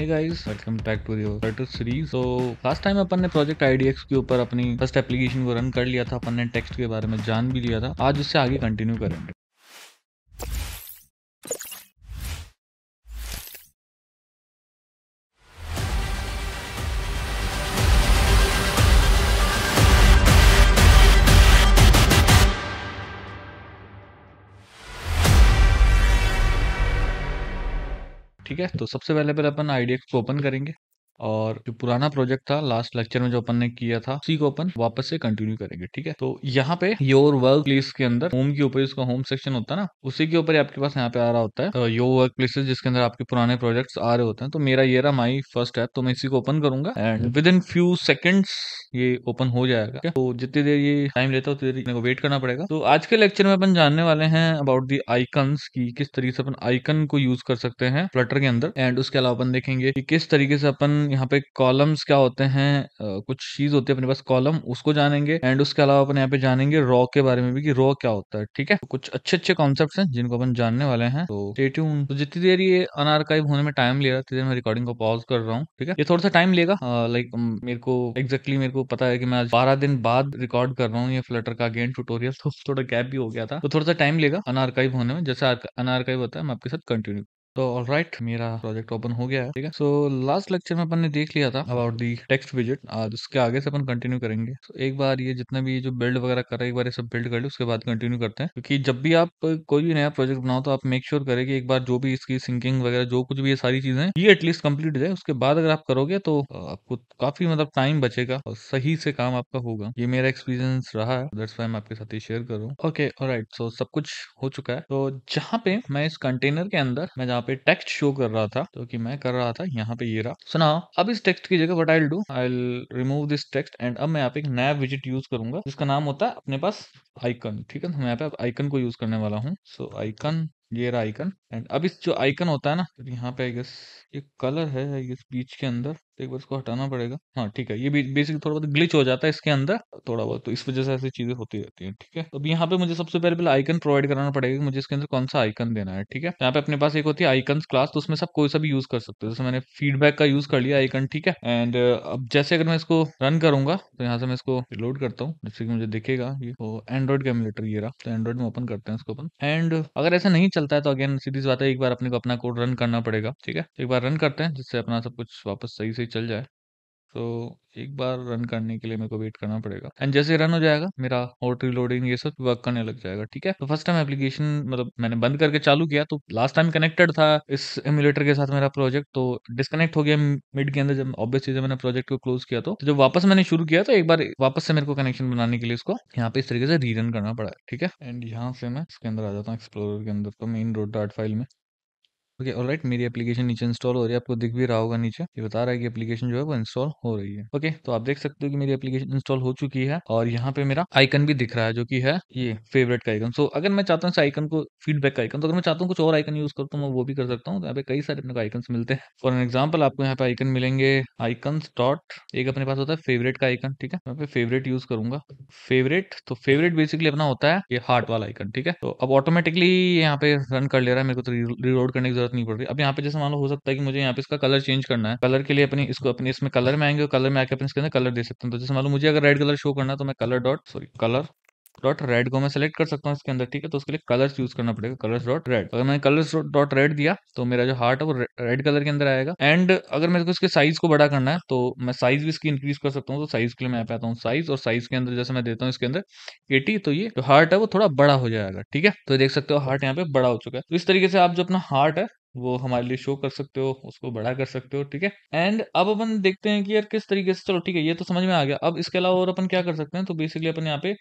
Hey guys welcome back to series तो last time अपन ने प्रोजेक्ट आईडीएक्स के ऊपर अपनी फर्स्ट एप्लीकेशन को रन कर लिया था अपन ने टेक्स्ट के बारे में जान भी लिया था आज उससे आगे कंटिन्यू करेंगे ठीक है तो सबसे पहले पर अपन आई को ओपन करेंगे और जो पुराना प्रोजेक्ट था लास्ट लेक्चर में जो अपन ने किया था उसी को अपन वापस से कंटिन्यू करेंगे ठीक है तो यहाँ पे योर वर्क प्लेस के अंदर होम के ऊपर इसका होम सेक्शन होता है ना उसी के ऊपर आपके पास यहाँ पे आ रहा होता है योर वर्क प्लेसेज जिसके अंदर आपके पुराने प्रोजेक्ट आ रहे होते हैं तो मेरा ये रहा माई फर्स्ट ऐप तो मैं इसी को ओपन करूंगा and within few seconds ये ओपन हो जाएगा तो जितनी देर ये टाइम लेता है उतनी देर को वेट करना पड़ेगा तो आज के लेक्चर में अपन जानने वाले हैं अबाउट दी आइकन्स की किस तरीके से अपन आइकन को यूज कर सकते हैं फ्लटर के अंदर एंड उसके अलावा अपन देखेंगे कि किस तरीके से अपन मतलब यहाँ पे कॉलम्स क्या होते हैं कुछ चीज होती है अपने पास कॉलम उसको जानेंगे एंड उसके अलावा अपने यहाँ पे जानेंगे रॉ के बारे में भी कि रॉ क्या होता है ठीक है तो कुछ अच्छे अच्छे कॉन्सेप्ट हैं जिनको अपन जानने वाले हैं तो स्टेट्यून तो जितनी देर ये अनारकाइव होने में टाइम ले रहा है उतनी देर मैं रिकॉर्डिंग को पॉज कर रहा हूँ ठीक है ये थोड़ा सा टाइम लेगा लाइक मेरे को एग्जैक्टली मेरे को पता है कि मैं बारह दिन बाद रिकॉर्ड कर रहा हूँ ये फ्लटर का अगेन ट्यूटोरियल तो थोड़ा गैप भी हो गया था तो थोड़ा सा टाइम लेगा अनआर्काइव होने में जैसे अनआर्काइव होता है मैं आपके साथ कंटिन्यू तो ऑल राइट मेरा प्रोजेक्ट ओपन हो गया है ठीक है सो लास्ट लेक्चर में अपन ने देख लिया था अबाउट दी टेक्स्ट विजिट आज उसके आगे से अपन कंटिन्यू करेंगे तो so, एक बार ये जितना भी जो बिल्ड वगैरह कर रहे एक बार ये सब बिल्ड कर ले उसके बाद कंटिन्यू करते हैं क्योंकि जब भी आप कोई भी नया प्रोजेक्ट बनाओ तो आप मेक श्योर sure करें कि एक बार जो भी इसकी सिंकिंग वगैरह जो कुछ भी ये सारी चीजें ये एटलीस्ट कंप्लीट है उसके बाद अगर आप करोगे तो आपको काफी मतलब टाइम बचेगा और सही से काम आपका होगा ये मेरा एक्सपीरियंस रहा है दैट्स वाई मैं आपके साथ ही शेयर करूँ ओके राइट सो सब कुछ हो चुका है तो जहाँ पे मैं इस कंटेनर के अंदर मैं जहाँ पे टेक्स्ट शो कर रहा था तो कि मैं कर रहा था यहाँ पे ये रहा सुना अब इस टेक्स्ट की जगह what I do I remove this text and अब मैं यहाँ पे एक नया विजिट यूज करूंगा जिसका नाम होता है अपने पास आइकन ठीक है तो मैं यहाँ पे आइकन को यूज करने वाला हूँ सो आइकन ये रहा आइकन एंड अब इस जो आइकन होता है ना यहाँ पे आई गेस ये कलर है आई गेस बीच के अंदर तो एक बार इसको हटाना पड़ेगा हाँ ठीक है ये बेसिक थोड़ा बहुत ग्लिच हो जाता है इसके अंदर थोड़ा बहुत तो इस वजह से ऐसी चीजें होती रहती है ठीक है अब यहाँ पे मुझे सबसे पहले पहले आइकन प्रोवाइड कराना पड़ेगा मुझे इसके अंदर कौन सा आइकन देना है ठीक है यहाँ पे अपने पास एक होती है आइकन क्लास तो उसमें सब कोई सा भी यूज कर सकते हो जैसे मैंने फीडबैक का यूज कर लिया आइकन ठीक है एंड uh, अब जैसे अगर मैं इसको रन करूंगा तो यहाँ से मैं इसको लोड करता हूँ जैसे कि मुझे दिखेगा ये एंड्रॉइड तो का एमुलेटर ये रहा तो एंड्रॉइड में ओपन करते हैं इसको अपन एंड अगर ऐसा नहीं चलता है तो अगेन सीधी बात है एक बार अपने को अपना कोड रन करना पड़ेगा ठीक है एक बार रन करते हैं जिससे अपना सब कुछ वापस सही से भी चल जाए तो एक बार रन करने के लिए मेरे को वेट करना पड़ेगा एंड जैसे रन हो जाएगा मेरा ऑटो रिलोडिंग ये सब वर्क करने लग जाएगा ठीक है तो फर्स्ट टाइम एप्लीकेशन मतलब मैंने बंद करके चालू किया तो लास्ट टाइम कनेक्टेड था इस एम्यूलेटर के साथ मेरा प्रोजेक्ट तो डिस्कनेक्ट हो गया मिड के अंदर जब ऑब्वियस चीज मैंने प्रोजेक्ट को क्लोज किया तो, तो जब वापस मैंने शुरू किया तो एक बार वापस से मेरे को कनेक्शन बनाने के लिए इसको यहाँ पे इस तरीके से रीरन करना पड़ा ठीक है एंड यहाँ से मैं इसके अंदर आ जाता हूँ एक्सप्लोर के अंदर तो मेन रोड डाट फाइल में ओके और राइट मेरी एप्लीकेशन नीचे इंस्टॉल हो रही है आपको दिख भी रहा होगा नीचे ये बता रहा है कि एप्लीकेशन जो है वो इंस्टॉल हो रही है ओके तो आप देख सकते हो कि मेरी एप्लीकेशन इंस्टॉल हो चुकी है और यहाँ पे मेरा आइकन भी दिख रहा है जो कि है ये फेवरेट का आइकन सो so, अगर मैं चाहता हूँ आइकन को फीडबैक का आइकन तो अगर मैं चाहता हूँ कुछ और आइकन यूज करता हूँ मैं वो भी कर सकता हूँ तो यहाँ पे कई सारे अपने आइकन मिलते हैं फॉर एन एग्जाम्पल आपको यहाँ पे आइकन मिलेंगे आइकन डॉट एक अपने पास होता है फेवरेट का आइकन ठीक है यहाँ पे फेवरेट यूज करूंगा फेवरेट तो फेवरेट बेसिकली अपना होता है ये हार्ट वाला आइकन ठीक है तो अब ऑटोमेटिकली यहाँ पे रन कर ले रहा है मेरे को तो रिलोड करने की जरूरत जरूरत नहीं पड़ रही अब यहाँ पे जैसे मान लो हो सकता है कि मुझे यहाँ पे इसका कलर चेंज करना है कलर के लिए अपनी इसको अपने इसमें कलर में आएंगे और कलर में आके अपने इसके अंदर कलर दे सकते हैं तो जैसे मान लो मुझे अगर रेड कलर शो करना है तो मैं colour dot sorry colour dot red को मैं सेलेक्ट कर सकता हूँ इसके अंदर ठीक है तो उसके लिए कलर्स यूज करना पड़ेगा कलर्स डॉट रेड अगर मैंने कलर्स डॉट रेड दिया तो मेरा जो हार्ट है वो रेड कलर के अंदर आएगा एंड अगर मेरे को इसके साइज को बड़ा करना है तो मैं साइज भी इसकी इंक्रीज कर सकता हूँ तो साइज के लिए मैं आता हूँ साइज और साइज के अंदर जैसे मैं देता हूँ इसके अंदर एटी तो ये जो हार्ट है वो थोड़ा बड़ा हो जाएगा ठीक है तो देख सकते हो हार्ट यहाँ पे बड़ा हो चुका है तो इस तरीके से आप जो अपना हार्ट है वो हमारे लिए शो कर सकते हो उसको बड़ा कर सकते हो ठीक है एंड अब अपन देखते हैं कि यार किस तरीके से चलो ठीक है ये तो समझ में आ गया अब इसके अलावा और अपन क्या कर सकते हैं तो बेसिकली अपन यहाँ पे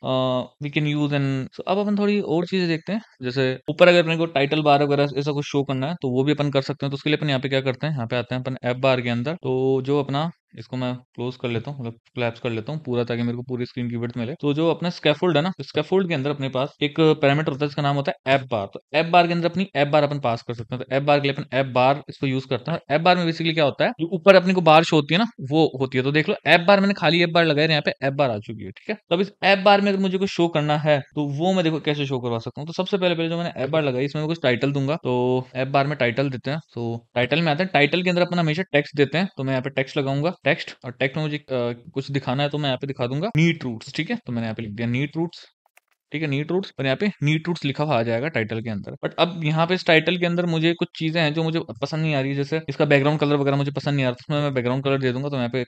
वी कैन यूज एन अब अपन थोड़ी और चीजें देखते हैं जैसे ऊपर अगर अपने को टाइटल बार वगैरह ऐसा कुछ शो करना है तो वो भी अपन कर सकते हैं तो उसके लिए अपन यहाँ पे क्या करते हैं यहाँ पे आते हैं अपन एप बार के अंदर तो जो अपना इसको मैं क्लोज कर लेता हूँ मतलब क्लैप्स कर लेता हूँ पूरा ताकि मेरे को पूरी स्क्रीन की वर्थ मिले तो जो अपना स्केफोल्ड है ना स्कैफोल्ड के अंदर अपने पास एक पैरामीटर होता है जिसका नाम होता है एप बार तो एप बार के अंदर अपनी एप बार अपन पास कर सकते हैं तो एप बार के लिए अपन एप बार इसको यूज करते हैं एप बार में बेसिकली क्या होता है जो ऊपर अपने को बारिश होती है ना वो होती है तो देख लो एप बार मैंने खाली एप बार लगाए यहाँ पे एप बार आ चुकी है ठीक है तब अब इस ऐप बार में अगर मुझे कुछ शो करना है तो वो मैं देखो कैसे शो करवा सकता हूँ तो सबसे पहले पहले जो मैंने एप बार लगाई इसमें कुछ टाइटल दूंगा तो एप बार में टाइटल देते हैं तो टाइटल में आते हैं टाइटल के अंदर अपन हमेशा टेक्स्ट देते हैं तो मैं यहाँ पे टेक्स्ट लगाऊंगा टेक्स्ट और टेक्नोलॉजी कुछ दिखाना है तो मैं यहाँ पे दिखा दूंगा नीट रूट्स ठीक है तो मैंने यहाँ पे लिख दिया नीट रूट्स ठीक है नीट रूट्स और यहाँ पे नीट रूट्स लिखा हुआ आ जाएगा टाइटल के अंदर बट अब यहाँ पे इस टाइटल के अंदर मुझे कुछ चीजें हैं जो मुझे पसंद नहीं आ रही जैसे इसका बैकग्राउंड कलर वगैरह मुझे पसंद नहीं आ रहा तो मैं बैकग्राउंड कलर दे दूंगा तो यहाँ पे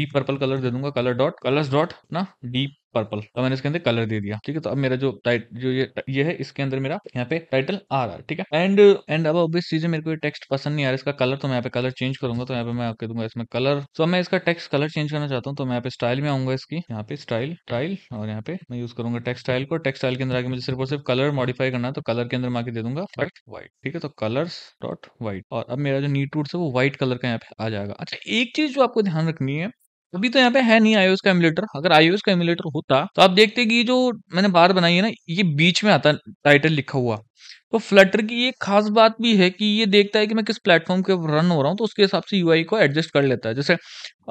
डीप पर्पल कलर दे दूंगा कलर डॉट कलर्स डॉट ना डीप पर्पल तो मैंने इसके अंदर कलर दे दिया ठीक है तो अब मेरा जो टाइट जो ये ये है इसके अंदर मेरा यहाँ पे टाइटल आ रहा है ठीक है एंड एंड अब ऑब्वियस चीज मेरे को टेक्स्ट पसंद नहीं आ रहा इसका कलर तो मैं यहाँ पे कलर चेंज करूंगा तो यहाँ पे मैं आपके दूंगा इसमें कलर तो मैं इसका टेक्स्ट कलर चेंज करना चाहता हूँ तो मैं यहाँ पे स्टाइल में आऊंगा इसकी यहाँ पे स्टाइल टाइल और यहाँ पे मैं यूज करूंगा टेक्स टाइल को टेक्स टाइल के अंदर आगे मुझे सिर्फ और सिर्फ कलर मॉडिफाई करना है तो कलर के अंदर मैं दे दूंगा बट व्हाइट ठीक है तो कलर्स डॉट व्हाइट और अब मेरा जो नीट रूट है वो व्हाइट कलर का यहाँ पे आ जाएगा अच्छा एक चीज जो आपको ध्यान रखनी है अभी तो यहाँ पे है नहीं आईओएस का एमुलेटर अगर आईओएस का एमुलेटर होता तो आप देखते कि जो मैंने बार बनाई है ना ये बीच में आता टाइटल लिखा हुआ तो फ्लटर की एक खास बात भी है कि ये देखता है कि मैं किस प्लेटफॉर्म के रन हो रहा हूँ तो उसके हिसाब से यू को एडजस्ट कर लेता है जैसे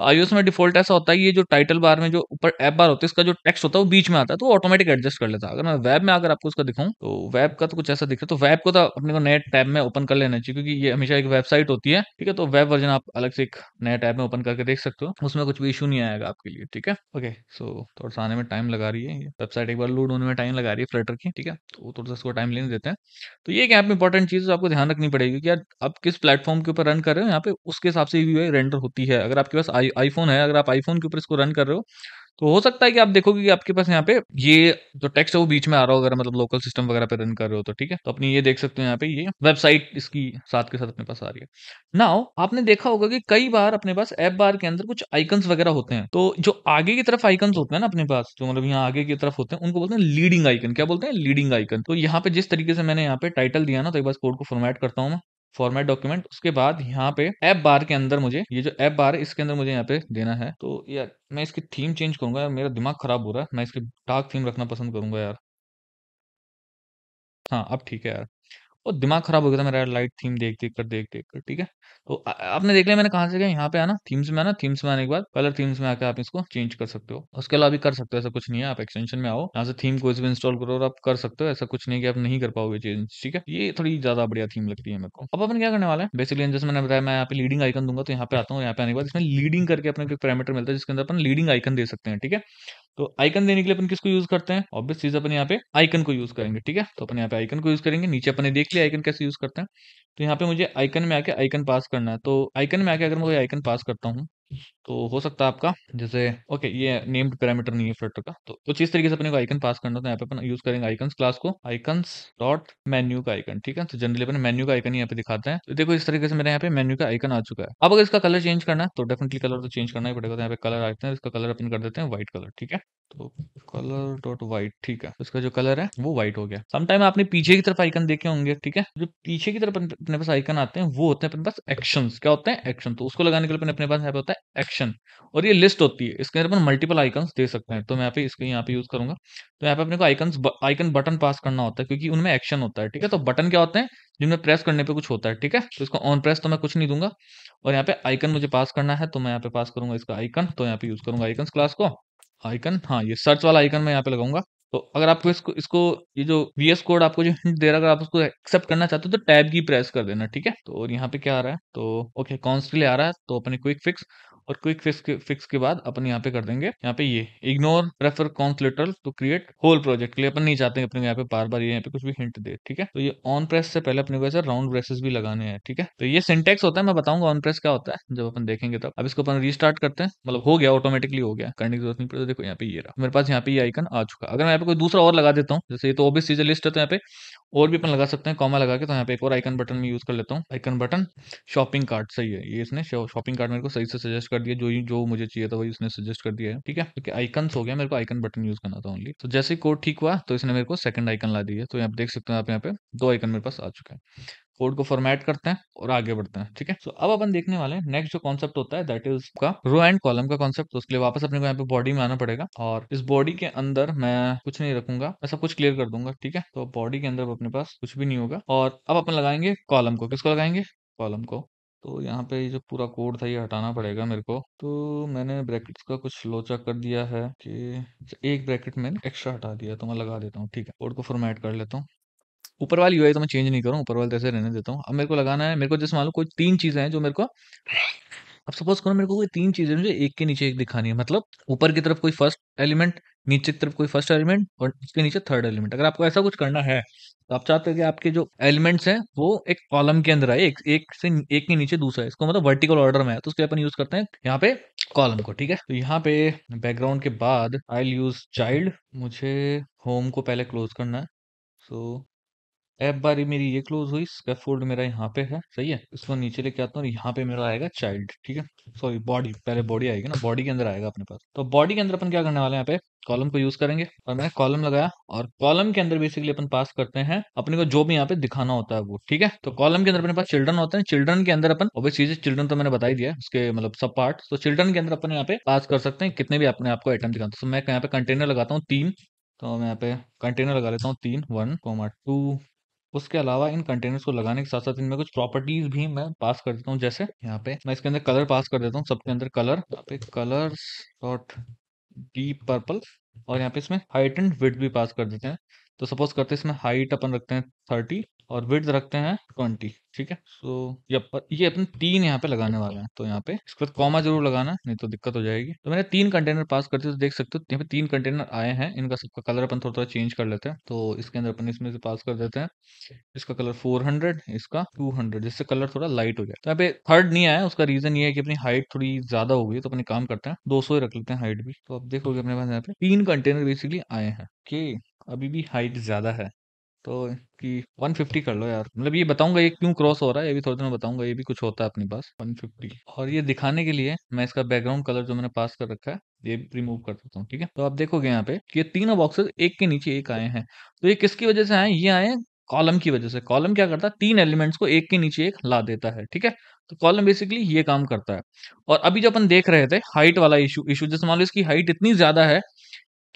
आई में डिफॉल्ट ऐसा होता है ये जो टाइटल बार में जो ऊपर ऐप बार होती है इसका जो टेक्स्ट होता है वो बीच में आता है तो ऑटोमेटिक एडजस्ट कर लेता है अगर मैं वेब में अगर आपको उसका दिखाऊँ तो वेब का तो कुछ ऐसा दिखता है तो वेब को तो अपने को नए टैब में ओपन कर लेना चाहिए क्योंकि ये हमेशा एक वेबसाइट होती है ठीक है तो वेब वर्जन आप अलग से एक नए टैब में ओपन करके देख सकते हो उसमें कुछ भी इशू नहीं आएगा आपके लिए ठीक है ओके सो थोड़ा सा आने में टाइम लगा रही है वेबसाइट एक बार लोड होने में टाइम लगा रही है फ्लटर की ठीक है तो थोड़ा सा उसको टाइम लेने देते हैं तो ये एक ऐप इंपॉर्टेंट चीज़ है आपको ध्यान रखनी पड़ेगी कि यार आप किस प्लेटफॉर्म के ऊपर रन कर रहे हो यहाँ पे उसके हिसाब से भी रेंडर होती है अगर आपके पास आई आईफोन है अगर आप आईफोन के ऊपर इसको रन कर रहे हो तो हो सकता है कि आप देखोगे कि आपके पास यहाँ पे ये जो टेक्स्ट है वो बीच में आ रहा हो अगर मतलब लोकल सिस्टम वगैरह पे रन कर रहे हो तो ठीक है तो अपनी ये देख सकते हो यहाँ पे ये वेबसाइट इसकी साथ के साथ अपने पास आ रही है नाउ आपने देखा होगा कि कई बार अपने पास एप बार के अंदर कुछ आइकन्स वगैरह होते हैं तो जो आगे की तरफ आइकन्स होते हैं ना अपने पास जो मतलब यहाँ आगे की तरफ होते हैं उनको बोलते हैं लीडिंग आइकन क्या बोलते हैं लीडिंग आइकन तो यहाँ पे जिस तरीके से मैंने यहाँ पे टाइटल दिया ना तो एक बार कोड को फॉर्मेट करता हूँ मैं फॉर्मेट डॉक्यूमेंट उसके बाद यहाँ पे एप बार के अंदर मुझे ये जो एप बार है इसके अंदर मुझे यहाँ पे देना है तो यार मैं इसकी थीम चेंज करूंगा यार मेरा दिमाग खराब हो रहा है मैं इसकी डार्क थीम रखना पसंद करूंगा यार हाँ अब ठीक है यार और दिमाग खराब हो गया था मेरा लाइट थीम देख देख कर देख देख कर ठीक है तो आपने देख लिया मैंने कहा से गया यहाँ पे आना थीम्स में आना थीम्स में आने के बाद कलर थीम्स में आकर आप इसको चेंज कर सकते हो उसके अलावा भी कर सकते हो ऐसा कुछ नहीं है आप एक्सटेंशन में आओ यहाँ से थीम कोई भी इंस्टॉल करो और आप कर सकते हो ऐसा कुछ नहीं कि आप नहीं कर पाओगे चेंज ठीक है ये थोड़ी ज्यादा बढ़िया थीम लगती है मेरे को अब अपन क्या करने वाला है बेसिकली जैसे मैंने बताया मैं यहाँ पे लीडिंग आइकन दूंगा तो यहाँ पे आता हूँ यहाँ पे आने के बाद इसमें लीडिंग करके अपने पैरामीटर मिलता है जिसके अंदर अपन लीडिंग आइकन दे सकते हैं ठीक है तो आइकन देने के लिए अपन किसको यूज करते हैं ऑब्वियस चीज अपन यहाँ पे आइकन को यूज करेंगे ठीक है तो अपन यहाँ पे आइकन को यूज करेंगे नीचे अपने देख लिया आइकन कैसे यूज करते हैं तो यहाँ पे मुझे आइकन में आके आइकन पास करना है तो आइकन में आके अगर मैं आइकन पास करता हूँ तो हो सकता है आपका जैसे ओके ये नेम्ड पैरामीटर नहीं है फ्लटर का तो कुछ तो इस तरीके से अपने को आइकन पास करना था यहाँ पे अपन यूज करेंगे आइकन्स क्लास को आइकन्स डॉट मेन्यू का आइकन ठीक है तो जनरली अपने मेन्यू का आइकन यहाँ पे दिखाते हैं तो देखो इस तरीके से मेरे यहाँ पे मेन्यू का आइकन आ चुका है अब अगर इसका कलर चेंज करना है तो डेफिनेटली कलर तो चेंज करना ही पड़ेगा तो यहाँ पे कलर आते हैं इसका कलर अपन कर देते हैं व्हाइट कलर ठीक है तो कलर डॉट व्हाइट ठीक है तो इसका जो कलर है वो व्हाइट हो गया समटाइम आपने पीछे की तरफ आइकन देखे होंगे ठीक है जो पीछे की तरफ अपने पास आइकन आते हैं वो होते हैं अपने पास एक्शन क्या होते हैं एक्शन तो उसको लगाने के लिए अपने पास यहाँ पे होता है एक्शन और ये लिस्ट होती है इसके अंदर अपन मल्टीपल आइकन्स दे सकते हैं तो मैं पे इसको यहाँ पे यूज करूंगा तो यहाँ पे अपने को आइकन आइकन बटन पास करना होता है क्योंकि उनमें एक्शन होता है ठीक है तो बटन क्या होते हैं जिनमें प्रेस करने पे कुछ होता है ठीक है तो इसको ऑन प्रेस तो मैं कुछ नहीं दूंगा और यहाँ पे आइकन मुझे पास करना है तो मैं यहाँ पे पास करूंगा इसका आइकन तो यहाँ पे यूज करूंगा आइकन क्लास को आइकन हाँ ये सर्च वाला आइकन मैं यहाँ पे लगाऊंगा तो अगर आपको इसको इसको ये जो वीएस कोड आपको जो हिंट दे रहा है अगर आप उसको एक्सेप्ट करना चाहते हो तो टैब की प्रेस कर देना ठीक है तो और यहाँ पे क्या आ रहा है तो ओके कॉन्स्टली आ रहा है तो अपने क्विक फिक्स और क्विक फिक्स के फिक्स के बाद अपन यहाँ पे कर देंगे यहाँ पे ये ignore refer const to create whole project के लिए अपन नहीं चाहते अपने यहाँ पे बार बार यहाँ पे कुछ भी हिंट दे ठीक है तो ये ऑन प्रेस से पहले अपने को राउंड ब्रेसेस भी लगाने हैं ठीक है तो ये सिंटेक्स होता है मैं बताऊंगा ऑन प्रेस क्या होता है जब अपन देखेंगे तब अब इसको अपन रीस्टार्ट करते हैं मतलब हो गया ऑटोमेटिकली हो गया करने की जरूरत नहीं पड़ती तो देखो यहाँ पे ये रहा मेरे पास यहाँ पे ये आइकन आ चुका अगर मैं यहाँ पे कोई दूसरा और लगा देता हूँ जैसे ये तो ओबिस चीजें लिस्ट है तो यहाँ पे और भी अपन लगा सकते हैं कॉमा लगा के तो यहाँ पे एक और आइकन बटन में यूज कर लेता हूँ आइकन बटन शॉपिंग कार्ड सही है ये इसने शॉपिंग कार्ड मेरे को सही से सजेस्ट कर कर दिया जो जो मुझे चाहिए था वही उसने सजेस्ट कर दिया है ठीक है क्योंकि आइकन्स हो गया मेरे को आइकन बटन यूज करना था ओनली तो जैसे कोड ठीक हुआ तो इसने मेरे को सेकंड आइकन ला दिया तो आप देख सकते हैं आप यहाँ पे दो आइकन मेरे पास आ चुका है कोड को फॉर्मेट करते हैं और आगे बढ़ते हैं ठीक है सो so, अब अपन देखने वाले हैं नेक्स्ट जो कॉन्सेप्ट होता है दैट इज का रो एंड कॉलम का कॉन्सेप्ट तो उसके लिए वापस अपने को यहाँ पे बॉडी में आना पड़ेगा और इस बॉडी के अंदर मैं कुछ नहीं रखूंगा मैं सब कुछ क्लियर कर दूंगा ठीक है तो बॉडी के अंदर अपने पास कुछ भी नहीं होगा और अब अपन लगाएंगे कॉलम को किसको लगाएंगे कॉलम को तो यहाँ पे ये जो पूरा कोड था ये हटाना पड़ेगा मेरे को तो मैंने ब्रैकेट्स का कुछ लोचा कर दिया है कि एक ब्रैकेट मैंने एक्स्ट्रा हटा दिया तो मैं लगा देता हूँ ठीक है कोड को फॉर्मेट कर लेता हूँ ऊपर वाली यूआई तो मैं चेंज नहीं करूँ ऊपर वाले जैसे तो रहने देता हूँ अब मेरे को लगाना है मेरे को जैसे मान लो कोई तीन चीज़ें हैं जो मेरे को अब सपोज करो मेरे को कोई तीन चीज़ें मुझे एक के नीचे एक दिखानी है मतलब ऊपर की तरफ कोई फर्स्ट एलिमेंट नीचे की तरफ कोई फर्स्ट एलिमेंट और उसके नीचे थर्ड एलिमेंट अगर आपको ऐसा कुछ करना है तो आप चाहते हो कि आपके जो एलिमेंट्स हैं वो एक कॉलम के अंदर आए एक एक से एक के नीचे दूसरा है इसको मतलब वर्टिकल ऑर्डर में है तो उसके अपन यूज करते हैं यहाँ पे कॉलम को ठीक है तो यहाँ पे बैकग्राउंड के बाद आई यूज चाइल्ड मुझे होम को पहले क्लोज करना है सो एफ बारी मेरी ये क्लोज हुई स्कैप फोल्ड मेरा यहाँ पे है सही है इसको नीचे लेके आता हूँ यहाँ पे मेरा आएगा चाइल्ड ठीक है सॉरी बॉडी पहले बॉडी आएगी ना बॉडी के अंदर आएगा अपने पास तो बॉडी के अंदर अपन क्या करने वाले यहाँ पे कॉलम को यूज करेंगे और मैंने कॉलम लगाया और कॉलम के अंदर बेसिकली अपन पास करते हैं अपने को जो भी यहाँ पे दिखाना होता है वो ठीक है तो कॉलम के अंदर अपने पास चिल्ड्रन होते हैं चिल्ड्रन के अंदर अपन ओबे चीजें चिल्ड्रन तो मैंने बताई दिया उसके मतलब सब पार्ट तो चिल्ड्रन के अंदर अपन यहाँ पे पास कर सकते हैं कितने भी अपने आपको आइटम दिखाते तो हैं मैं यहाँ पे कंटेनर लगाता हूँ तीन तो मैं यहाँ पे कंटेनर लगा लेता हूँ तीन वन कोमा टू उसके अलावा इन कंटेनर्स को लगाने के साथ साथ इनमें कुछ प्रॉपर्टीज भी मैं पास कर देता हूँ जैसे यहाँ पे मैं इसके अंदर कलर पास कर देता हूँ सबके अंदर कलर यहाँ पे कलर डॉट डीप पर्पल और यहाँ पे इसमें हाइट एंड विथ भी पास कर देते हैं तो सपोज करते हैं इसमें हाइट अपन रखते हैं थर्टी और विड्थ रखते हैं ट्वेंटी ठीक है सो ये ये अपन तीन यहाँ पे लगाने वाले हैं तो यहाँ पे इसके बाद कॉमा जरूर लगाना नहीं तो दिक्कत हो जाएगी तो मैंने तीन कंटेनर पास करते तो देख सकते हो यहाँ पे तीन कंटेनर आए हैं इनका सबका कलर अपन थोड़ा थोड़ा चेंज कर लेते हैं तो इसके अंदर अपन इसमें से पास कर देते हैं इसका कलर फोर हंड्रेड इसका टू हंड्रेड जिससे कलर थोड़ा लाइट हो जाए तो यहाँ पे थर्ड नहीं आया उसका रीजन ये है कि अपनी हाइट थोड़ी ज्यादा हो गई तो अपने काम करते हैं दो ही रख लेते हैं हाइट भी तो आप देखोगे अपने पास यहाँ पे तीन कंटेनर बेसिकली आए हैं कि अभी भी हाइट ज्यादा है तो कि 150 कर लो यार मतलब ये बताऊंगा ये क्यों क्रॉस हो रहा है ये भी थोड़ी देर में बताऊंगा ये भी कुछ होता है अपने पास 150 और ये दिखाने के लिए मैं इसका बैकग्राउंड कलर जो मैंने पास कर रखा है ये रिमूव कर देता हूँ ठीक है तो आप देखोगे यहाँ पे ये तीनों बॉक्सेस एक के नीचे एक आए हैं तो ये किसकी वजह से आए ये आए कॉलम की वजह से कॉलम क्या करता है तीन एलिमेंट्स को एक के नीचे एक ला देता है ठीक है तो कॉलम बेसिकली ये काम करता है और अभी जो अपन देख रहे थे हाइट वाला इशू इशू जैसे मान लो इसकी हाइट इतनी ज्यादा है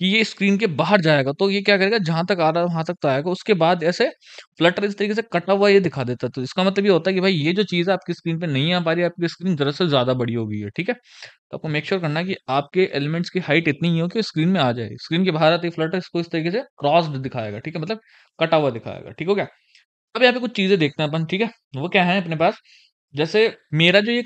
कि ये स्क्रीन के बाहर जाएगा तो ये क्या करेगा जहां तक आ रहा है वहां तक तो आएगा उसके बाद ऐसे फ्लटर इस तरीके से कटा हुआ ये दिखा देता है तो इसका मतलब ये होता है कि भाई ये जो चीज़ है आपकी स्क्रीन पे नहीं आ पा रही है आपकी स्क्रीन जरा से ज़्यादा बड़ी हो गई है ठीक है तो आपको मेक श्योर sure करना कि आपके एलिमेंट्स की हाइट इतनी ही हो कि स्क्रीन में आ जाए स्क्रीन के बाहर आते फ्लटर इसको इस तरीके से क्रॉस्ड दिखाएगा ठीक है मतलब कटा हुआ दिखाएगा ठीक हो गया अब यहाँ पे कुछ चीज़ें देखते हैं अपन ठीक है वो क्या है अपने पास जैसे मेरा जो ये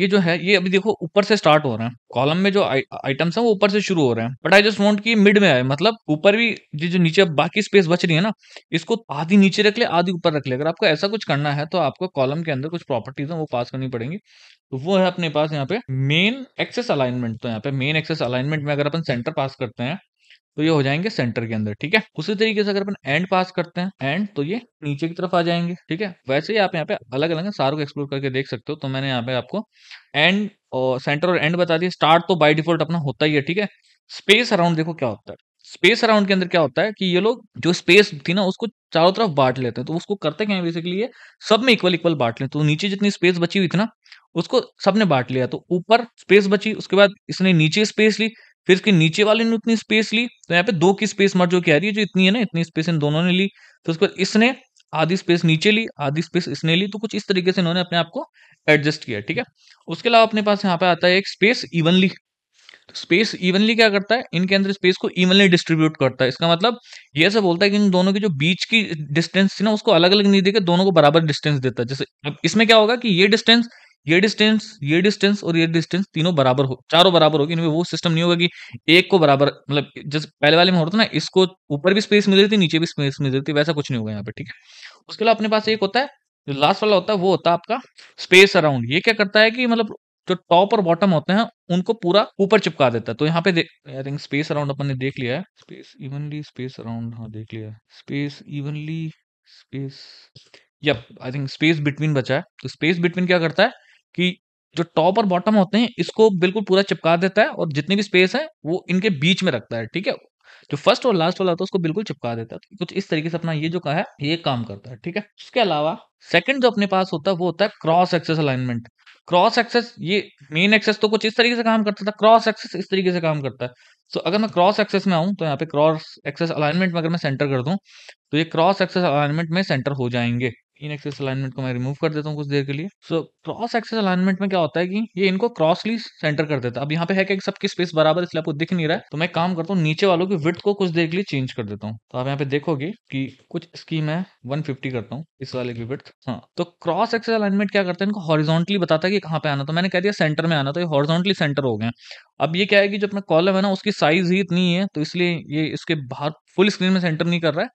ये जो है ये अभी देखो ऊपर से स्टार्ट हो रहा है कॉलम में जो आइटम्स हैं वो ऊपर से शुरू हो रहे हैं बट आई जस्ट वॉन्ट की मिड में आए मतलब ऊपर भी जो जो नीचे बाकी स्पेस बच रही है ना इसको आधी नीचे रख ले आधी ऊपर रख ले अगर आपको ऐसा कुछ करना है तो आपको कॉलम के अंदर कुछ प्रॉपर्टीज है वो पास करनी पड़ेंगी तो वो है अपने पास यहाँ पे मेन एक्सेस अलाइनमेंट तो यहाँ पे मेन एक्सेस अलाइनमेंट में अगर अपन सेंटर पास करते हैं तो ये हो जाएंगे सेंटर के अंदर ठीक है उसी तरीके से अगर अपन एंड पास करते हैं एंड तो ये नीचे की तरफ आ जाएंगे ठीक है वैसे ही आप यहाँ पे अलग अलग सारों को एक्सप्लोर करके देख सकते हो तो मैंने यहाँ पे आपको एंड और सेंटर और एंड बता दिया स्टार्ट तो बाई डिफॉल्ट अपना होता ही है ठीक है स्पेस अराउंड देखो क्या होता है स्पेस अराउंड के अंदर क्या होता है कि ये लोग जो स्पेस थी ना उसको चारों तरफ बांट लेते हैं तो उसको करते क्या है बेसिकली ये सब में इक्वल इक्वल बांट लेते तो नीचे जितनी स्पेस बची हुई थी ना उसको सबने बांट लिया तो ऊपर स्पेस बची उसके बाद इसने नीचे स्पेस ली फिर इसके नीचे वाले ने उतनी स्पेस ली तो यहाँ पे दो की स्पेस मर्ज जो कह रही है जो इतनी है ना इतनी स्पेस इन दोनों ने ली फिर तो उसके बाद इसने आधी स्पेस नीचे ली आधी स्पेस इसने ली तो कुछ इस तरीके से इन्होंने अपने आप को एडजस्ट किया ठीक है उसके अलावा अपने पास यहाँ पे आता है एक स्पेस इवनली स्पेस इवनली क्या करता है इनके अंदर स्पेस को इवनली डिस्ट्रीब्यूट करता है इसका मतलब ये सब बोलता है कि इन दोनों की जो बीच की डिस्टेंस थी ना उसको अलग अलग नहीं देकर दोनों को बराबर डिस्टेंस देता है जैसे अब इसमें क्या होगा कि ये डिस्टेंस ये डिस्टेंस ये डिस्टेंस और ये डिस्टेंस तीनों बराबर हो चारों बराबर होगी इनमें वो सिस्टम नहीं होगा कि एक को बराबर मतलब जैसे पहले वाले में होता ना इसको ऊपर भी स्पेस मिल रही थी नीचे भी स्पेस मिल रही थी वैसा कुछ नहीं होगा यहाँ पे ठीक है उसके अलावा अपने पास एक होता है जो लास्ट वाला होता है वो होता है आपका स्पेस अराउंड ये क्या करता है कि मतलब जो टॉप और बॉटम होते हैं उनको पूरा ऊपर चिपका देता है तो यहाँ पे आई थिंक स्पेस अराउंड अपन ने देख लिया है स्पेस इवनली स्पेस अराउंड हाँ देख लिया है space evenly space yup I think space between बचा है तो स्पेस बिटवीन क्या करता है कि जो टॉप और बॉटम होते हैं इसको बिल्कुल पूरा चिपका देता है और जितनी भी स्पेस है वो इनके बीच में रखता है ठीक है जो फर्स्ट और लास्ट वाला होता है उसको बिल्कुल चिपका देता है कुछ इस तरीके से अपना ये जो कहा है ये काम करता है ठीक है उसके अलावा सेकंड जो अपने पास होता है वो होता है cross axis alignment cross axis ये मेन एक्सेस तो कुछ इस तरीके से काम करता था क्रॉस एक्सेस इस तरीके से काम करता है सो अगर मैं क्रॉस एक्सेस में आऊँ तो यहाँ पे क्रॉस एक्सेस अलाइनमेंट में अगर मैं सेंटर कर दूँ तो ये क्रॉस एक्सेस अलाइनमेंट में सेंटर हो जाएंगे इन एक्सेस अलाइनमेंट को मैं रिमूव कर देता हूँ कुछ देर के लिए सो क्रॉस एक्सेस अलाइनमेंट में क्या होता है कि ये इनको क्रॉसली सेंटर कर देता है अब यहाँ पे है कि सबकी स्पेस बराबर इसलिए आपको दिख नहीं रहा है तो मैं काम करता हूँ नीचे वालों की विथ को कुछ देर के लिए चेंज कर देता हूँ तो आप यहाँ पे देखोगे की कुछ स्कीम है वन करता हूँ इस वाले की विथ हाँ तो क्रॉस एक्सेस अलाइनमेंट क्या करते हैं इनको हॉरिजोंटली बताता है कि कहाँ पे आना तो मैंने कह दिया सेंटर में आना तो ये हॉरिजोंटली सेंटर हो गए अब ये क्या है कि जो अपना कॉलम है ना उसकी साइज ही इतनी है तो इसलिए ये इसके बाहर फुल स्क्रीन में सेंटर नहीं कर रहा है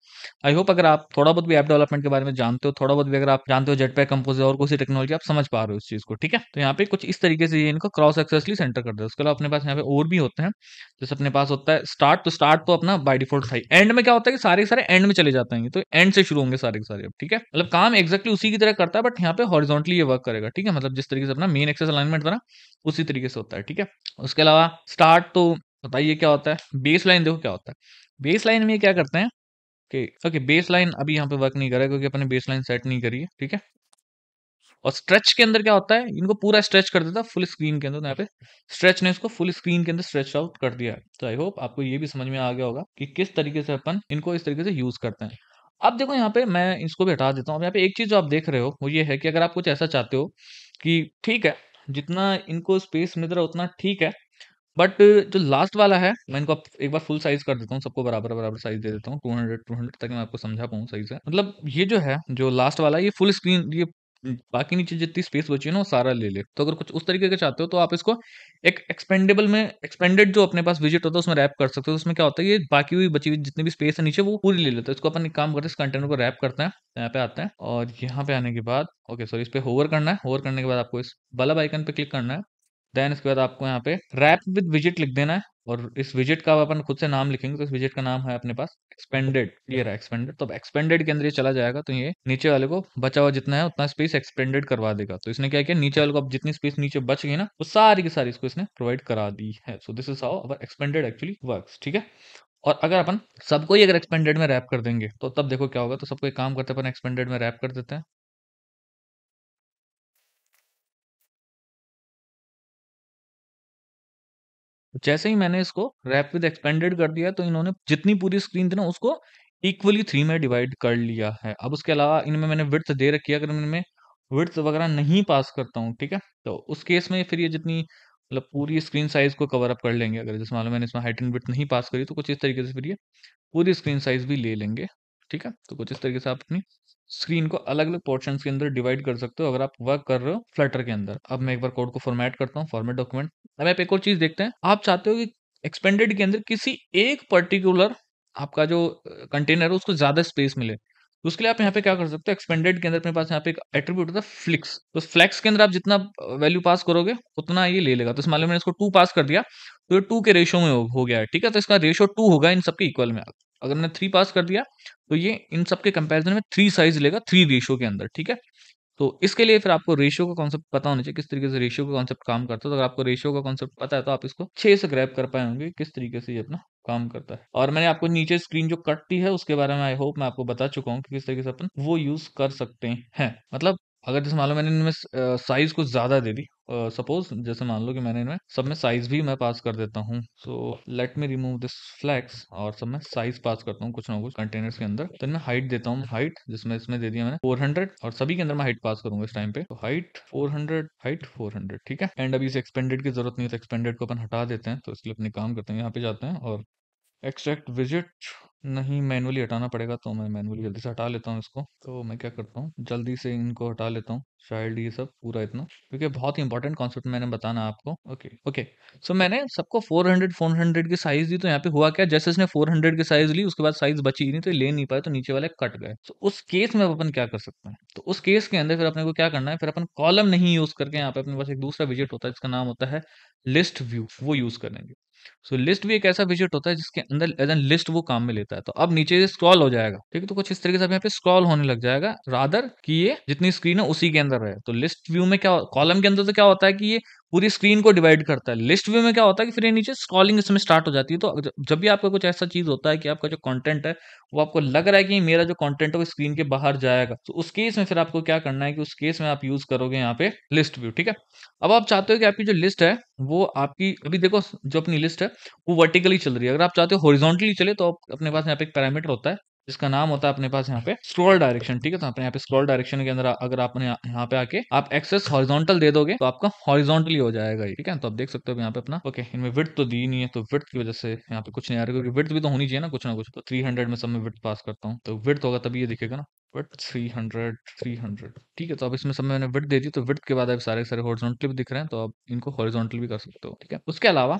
आई होप अगर आप थोड़ा बहुत भी ऐप डेवलपमेंट के बारे में जानते हो थोड़ा बहुत भी अगर आप जानते हो जेट पैक कंपोजर और कोई टेक्नोलॉजी आप समझ पा रहे हो इस चीज़ को ठीक है तो यहाँ पे कुछ इस तरीके से ये इनको क्रॉस एक्सेसली सेंटर कर दे उसके अलावा अपने पास यहाँ पे और भी होते हैं जैसे अपने पास होता है स्टार्ट तो स्टार्ट तो अपना बाई डिफॉल्ट था एंड में क्या होता है कि सारे सारे एंड में चले जाते हैं तो एंड से शुरू होंगे सारे के सारे ठीक है मतलब काम एक्जैक्टली उसी की तरह करता है बट यहाँ पे हॉरिजॉन्टली ये वर्क करेगा ठीक है मतलब जिस तरीके से अपना मेन एक्सेस अलाइनमेंट था ना उसी तरीके से होता है ठीक है उसके अलावा स्टार्ट तो बताइए क्या होता है बेस लाइन देखो क्या होता है बेस लाइन में क्या करते हैं कि ओके बेस लाइन अभी यहाँ पे वर्क नहीं करा क्योंकि अपने बेस लाइन सेट नहीं करी है ठीक है और स्ट्रेच के अंदर क्या होता है इनको पूरा स्ट्रेच कर देता है फुल स्क्रीन के अंदर यहाँ पे स्ट्रेच ने इसको फुल स्क्रीन के अंदर स्ट्रेच आउट कर दिया है तो आई होप आपको ये भी समझ में आ गया होगा कि किस तरीके से अपन इनको इस तरीके से यूज करते हैं अब देखो यहाँ पे मैं इसको भी हटा देता हूँ यहाँ पे एक चीज जो आप देख रहे हो वो ये है कि अगर आप कुछ ऐसा चाहते हो कि ठीक है जितना इनको स्पेस मिल रहा है उतना ठीक है बट जो लास्ट वाला है मैं इनको एक बार फुल साइज कर देता हूँ सबको बराबर बराबर साइज दे देता हूँ टू हंड्रेड टू हंड्रेड तक मैं आपको समझा पाऊँ सही से मतलब ये जो है जो लास्ट वाला ये फुल स्क्रीन ये बाकी नीचे जितनी स्पेस बची है ना वो सारा ले ले तो अगर कुछ उस तरीके का चाहते हो तो आप इसको एक एक्सपेंडेबल में एक्सपेंडेड जो अपने पास विजिट होता है उसमें रैप कर सकते हो तो उसमें क्या होता है ये बाकी हुई बची हुई जितनी भी स्पेस है नीचे वो पूरी ले लेता है इसको अपन एक काम करते हैं इस कंटेनर को रैप करते हैं यहाँ पे आते हैं और यहाँ पे आने के बाद ओके सॉरी इस पर होवर करना है होवर करने के बाद आपको इस बल्ब आइकन पे क्लिक करना है देन इसके बाद आपको यहाँ पे रैप विद विजिट लिख देना है और इस विजिट का अपन खुद से नाम लिखेंगे तो इस विजिट का नाम है अपने पास एक्सपेंडेड ये रहा एक्सपेंडेड तो एक्सपेंडेड के अंदर ये चला जाएगा तो ये नीचे वाले को बचा हुआ जितना है उतना स्पेस एक्सपेंडेड करवा देगा तो इसने क्या किया नीचे वाले को अब जितनी स्पेस नीचे बच गई ना वो सारी की सारी इसको इसने प्रोवाइड करा दी है so this is how our expanded actually work ठीक है और अगर अपन सबको ही अगर एक्सपेंडेड में रैप कर देंगे तो तब देखो क्या होगा तो सबको एक काम करते अपन एक्सपेंडेड में रैप कर देते हैं जैसे ही मैंने इसको रैप विद एक्सपेंडेड कर दिया तो इन्होंने जितनी पूरी स्क्रीन थी ना उसको इक्वली थ्री में डिवाइड कर लिया है अब उसके अलावा इनमें मैंने विर्थ दे रखी है अगर इनमें विर्थ वगैरह नहीं पास करता हूँ ठीक है तो उस केस में फिर ये जितनी मतलब पूरी स्क्रीन साइज को कवर अप कर लेंगे अगर जैसे मान लो मैंने इसमें हाइट एंड विथ नहीं पास करी तो कुछ इस तरीके से फिर ये पूरी स्क्रीन साइज भी ले लेंगे ठीक है तो कुछ इस तरीके से आप अपनी स्क्रीन को अलग अलग पोर्शन के अंदर डिवाइड कर सकते हो अगर आप वर्क कर रहे हो फ्लटर के अंदर अब मैं एक बार कोड को फॉर्मेट करता हूँ फॉर्मेट डॉक्यूमेंट अब आप एक और चीज देखते हैं आप चाहते हो कि एक्सपेंडेड के अंदर किसी एक पर्टिकुलर आपका जो कंटेनर है उसको ज्यादा स्पेस मिले उसके लिए आप यहाँ पे क्या कर सकते हो एक्सपेंडेड के अंदर अपने पास यहाँ पे एक एट्रीब्यूट होता है फ्लिक्स तो फ्लैक्स के अंदर आप जितना वैल्यू पास करोगे उतना ये ले लेगा तो इस मामले में इसको टू पास कर दिया तो ये टू के रेशियो में हो, हो गया है ठीक है तो इसका रेशियो टू होगा इन सबके इक्वल में अगर मैंने थ्री पास कर दिया तो ये इन सबके कंपेरिजन में थ्री साइज लेगा थ्री रेशियो के अंदर ठीक है तो इसके लिए फिर आपको रेशियो का कॉन्सेप्ट पता होना चाहिए किस तरीके से रेशियो का कॉन्सेप्ट काम करता है तो अगर आपको रेशियो का कॉन्सेप्ट पता है तो आप इसको छह से ग्रैप कर पाए होंगे किस तरीके से ये अपना काम करता है और मैंने आपको नीचे स्क्रीन जो कटती है उसके बारे में आई होप मैं आपको बता चुका हूँ कि किस तरीके से अपन वो यूज कर सकते हैं मतलब अगर जैसे मान लो मैंने इनमें साइज़ कुछ ज़्यादा दे दी सपोज जैसे मान लो कि मैंने इनमें सब में साइज़ भी मैं पास कर देता हूँ so let me remove this flex और सब में साइज़ पास करता हूँ कुछ ना कुछ कंटेनर्स के अंदर तो इनमें हाइट देता हूँ हाइट जिसमें इसमें दे दिया मैंने 400 और सभी के अंदर मैं हाइट पास करूंगा इस टाइम पे तो हाइट 400 हाइट 400 ठीक है एंड अभी इसे एक्सपेंडेड की जरूरत नहीं है तो एक्सपेंडेड को अपन हटा देते हैं तो इसलिए अपने काम करते हैं यहाँ पे जाते हैं और एक्सट्रैक्ट विजिट नहीं, मैनुअली हटाना पड़ेगा तो मैं मैनुअली जल्दी से हटा लेता हूँ इसको। तो मैं क्या करता हूँ जल्दी से इनको हटा लेता हूँ, शायद ये सब पूरा इतना क्योंकि बहुत ही इंपॉर्टेंट कॉन्सेप्ट मैंने बताना आपको। ओके, ओके सो मैंने सबको 400 400 की साइज़ दी तो यहाँ पे हुआ क्या जैसे इसने 400 की साइज़ ली उसके बाद साइज़ बची ही नहीं तो ले नहीं पाए तो नीचे वाले कट गए। तो उस केस में अब अपन क्या कर सकते हैं? तो उस केस के अंदर फिर अपने को क्या करना है फिर अपन कॉलम नहीं यूज़ करके यहाँ पे अपने पास एक दूसरा विजिट होता है जिसका नाम होता है लिस्ट व्यू वो यूज़ करेंगे। सो so, लिस्ट भी एक ऐसा विजिट होता है जिसके अंदर एज एन लिस्ट वो काम में लेता है तो अब नीचे स्क्रॉल हो जाएगा ठीक है तो कुछ इस तरीके से अब यहाँ पे स्क्रॉल होने लग जाएगा रादर कि ये जितनी स्क्रीन है उसी के अंदर रहे तो लिस्ट व्यू में क्या कॉलम के अंदर तो क्या होता है कि ये पूरी स्क्रीन को डिवाइड करता है लिस्ट व्यू में क्या होता है कि फिर ये नीचे स्क्रॉलिंग इसमें स्टार्ट हो जाती है तो जब भी आपका कुछ ऐसा चीज़ होता है कि आपका जो कंटेंट है वो आपको लग रहा है कि मेरा जो कंटेंट है वो स्क्रीन के बाहर जाएगा तो उस केस में फिर आपको क्या करना है कि उस केस में आप यूज़ करोगे यहाँ पे लिस्ट व्यू ठीक है अब आप चाहते हो कि आपकी जो लिस्ट है वो आपकी अभी देखो जो अपनी लिस्ट है वो वर्टिकली चल रही है अगर आप चाहते हो हॉरिजॉन्टली चले तो अपने पास यहाँ पे एक पैरामीटर होता है जिसका नाम होता है अपने पास यहाँ पे स्क्रॉल डायरेक्शन ठीक है तो अपने यहाँ पे स्क्रॉल डायरेक्शन के अंदर अगर आप यहाँ पे आके आप एक्सेस हॉरिजॉन्टल दे दोगे तो आपका हॉरिजॉन्टली हो जाएगा ठीक है तो आप देख सकते हो यहाँ पे अपना ओके इनमें विर्थ तो दी नहीं है तो विर्थ की वजह से यहाँ पे कुछ नहीं आ रहा क्योंकि विर्थ भी तो होनी चाहिए ना कुछ ना कुछ तो थ्री में सब में विर्थ पास करता हूँ तो विर्थ होगा तभी ये दिखेगा ना with three hundred three hundred ठीक है तो अब इसमें सब मैंने विथ दे दी तो विथ के बाद अब सारे सारे हॉरिजॉन्टल भी दिख रहे हैं तो आप इनको हॉरिजॉन्टल भी कर सकते हो ठीक है उसके अलावा